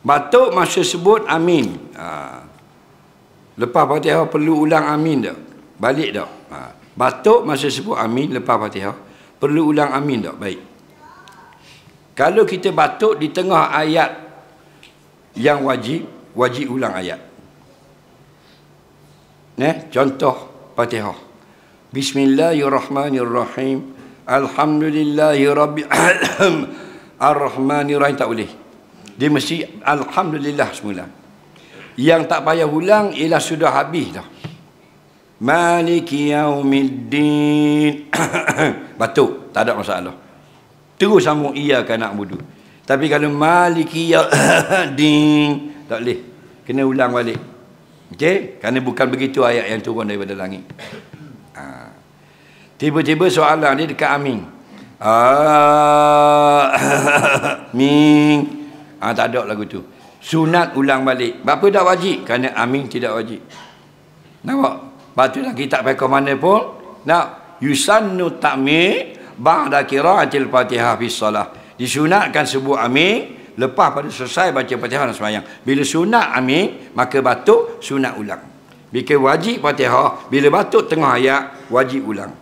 Batuk masa sebut amin. Ha. Lepas Fatihah perlu ulang amin tak? Balik tak? Ha. Batuk masa sebut amin lepas Fatihah perlu ulang amin tak? Baik. Kalau kita batuk di tengah ayat yang wajib, wajib ulang ayat. Neh, contoh Fatihah. Bismillahirrahmanirrahim. Alhamdulillahirabbil alamin. Ar-Rahmanirrahim tak boleh dia mesti alhamdulillah semula yang tak payah ulang ialah sudah habis dah maliki yaumiddin batuk tak ada masalah terus sambung iya kan budu tapi kalau maliki yaumiddin tak boleh kena ulang balik okey kerana bukan begitu ayat yang turun daripada langit ha. tiba-tiba soalan dia dekat amin Ah, Ming ha, tak ada lagu tu sunat ulang balik berapa dah wajib kerana amin tidak wajib nampak patutlah lagi tak pakai mana pun nak yusannu ta'mi ba'da qira'atil fatihah fi solah disunatkan sebuah amin lepas pada selesai baca fatihah dan semayang bila sunat amin maka batuk sunat ulang Bikin wajib fatihah bila batuk tengah ayat wajib ulang